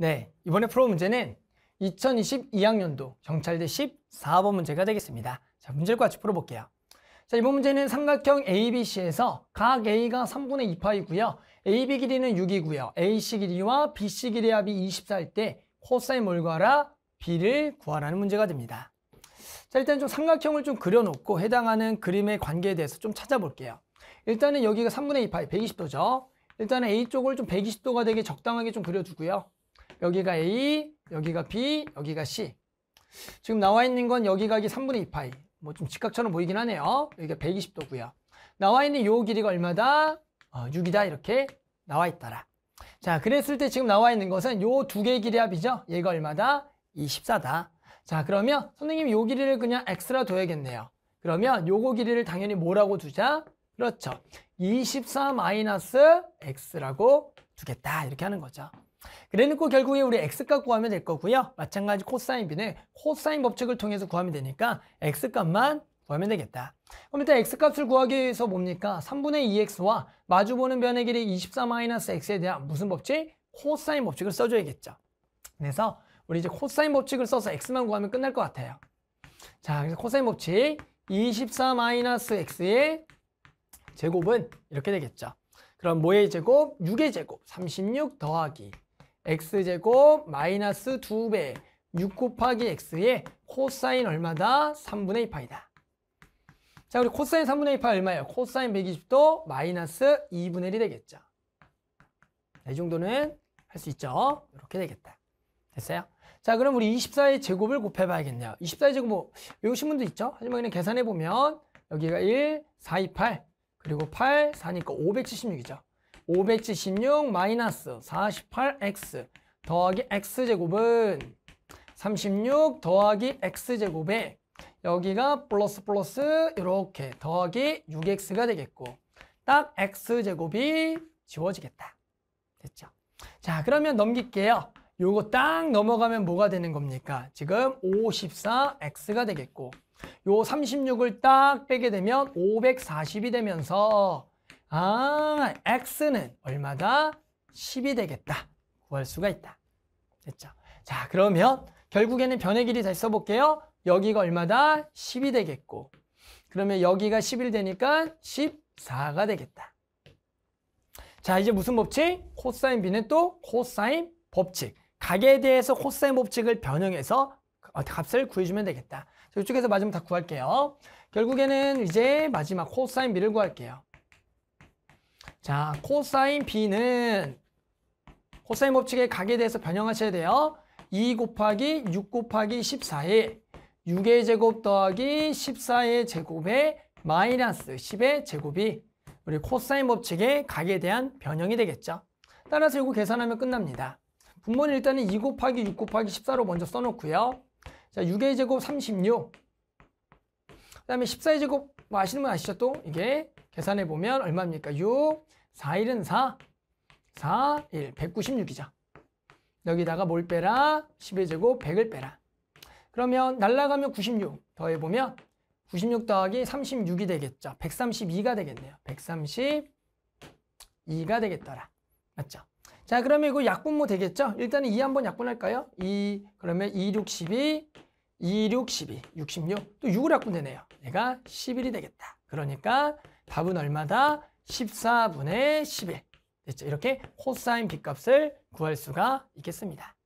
네, 이번에 프로 문제는 2022학년도 경찰대 14번 문제가 되겠습니다. 자, 문제를 같이 풀어볼게요. 자, 이번 문제는 삼각형 ABC에서 각 A가 3분의 2파이고요. AB 길이는 6이고요. AC 길이와 BC 길이 합이 24일 때 코사인 몰구라 B를 구하라는 문제가 됩니다. 자, 일단 좀 삼각형을 좀 그려놓고 해당하는 그림의 관계에 대해서 좀 찾아볼게요. 일단은 여기가 3분의 2파이, 120도죠. 일단은 A쪽을 좀 120도가 되게 적당하게 좀그려두고요 여기가 A, 여기가 B, 여기가 C. 지금 나와 있는 건 여기 가기 3분의 2파이. 뭐 좀 직각처럼 보이긴 하네요. 여기가 120도고요. 나와 있는 요 길이가 얼마다? 어, 6이다 이렇게 나와 있더라. 자, 그랬을 때 지금 나와 있는 것은 요 두 개의 길이 합이죠. 얘가 얼마다? 24다. 자, 그러면 선생님 요 길이를 그냥 x라 둬야겠네요. 그러면 요거 길이를 당연히 뭐라고 두자? 그렇죠. 24-x라고 두겠다. 이렇게 하는 거죠. 그래놓고 결국에 우리 x값 구하면 될 거고요. 마찬가지 코사인 비는 코사인 법칙을 통해서 구하면 되니까 x값만 구하면 되겠다. 그럼 일단 x값을 구하기 위해서 뭡니까? 3분의 2x와 마주보는 변의 길이 24-x에 대한 무슨 법칙? 코사인 법칙을 써줘야겠죠. 그래서 우리 이제 코사인 법칙을 써서 x만 구하면 끝날 것 같아요. 자, 그래서 코사인 법칙 24-x의 제곱은 이렇게 되겠죠. 그럼 뭐의 제곱? 6의 제곱. 36 더하기 x제곱 마이너스 2배 6 곱하기 x의 코사인 얼마다? 3분의 2 파이다. 자, 우리 코사인 3분의 2파 얼마예요? 코사인 120도 마이너스 2분의 1이 되겠죠. 네, 이 정도는 할 수 있죠. 이렇게 되겠다. 됐어요? 자, 그럼 우리 24의 제곱을 곱해봐야겠네요. 24의 제곱 뭐 외우신 분도 있죠? 하지만 그냥 계산해보면 여기가 1, 4, 2, 8 그리고 8, 4니까 576이죠. 576 마이너스 48x 더하기 x제곱은 36 더하기 x제곱에 여기가 플러스 플러스 이렇게 더하기 6x가 되겠고 딱 x제곱이 지워지겠다. 됐죠? 자 그러면 넘길게요. 요거 딱 넘어가면 뭐가 되는 겁니까? 지금 54x가 되겠고 요 36을 딱 빼게 되면 540이 되면서 아, x는 얼마다? 10이 되겠다. 구할 수가 있다. 됐죠? 자, 그러면 결국에는 변의 길이 다시 써볼게요. 여기가 얼마다? 10이 되겠고 그러면 여기가 10일 되니까 14가 되겠다. 자, 이제 무슨 법칙? 코사인 b는 또 코사인 법칙. 각에 대해서 코사인 법칙을 변형해서 어, 값을 구해주면 되겠다. 이쪽에서 마지막 다 구할게요. 결국에는 이제 마지막 코사인 b를 구할게요. 자, 코사인 b는 코사인 법칙의 각에 대해서 변형하셔야 돼요. 2 e 곱하기 6 곱하기 14의 6의 제곱 더하기 14의 제곱에 마이너스 10의 제곱이 우리 코사인 법칙의 각에 대한 변형이 되겠죠. 따라서 이거 계산하면 끝납니다. 분모는 일단은 2 곱하기 6 곱하기 14로 먼저 써놓고요. 자, 6의 제곱 36. 그 다음에 14의 제곱 뭐 아시는 분 아시죠? 또 이게 계산해 보면 얼마입니까? 6, 4 1은 4, 4, 1, 196이죠. 여기다가 뭘 빼라? 10의 제곱 100을 빼라. 그러면 날라가면 96 더해보면 96 더하기 36이 되겠죠. 132가 되겠네요. 132가 되겠더라. 맞죠? 자 그러면 이거 약분모 되겠죠? 일단은 2 한번 약분할까요? 2 그러면 2, 6, 12 2, 6, 12 66 또 6을 약분되네요. 얘가 11이 되겠다. 그러니까 답은 얼마다? 14분의 11. 됐죠? 이렇게 코사인 B값을 구할 수가 있겠습니다.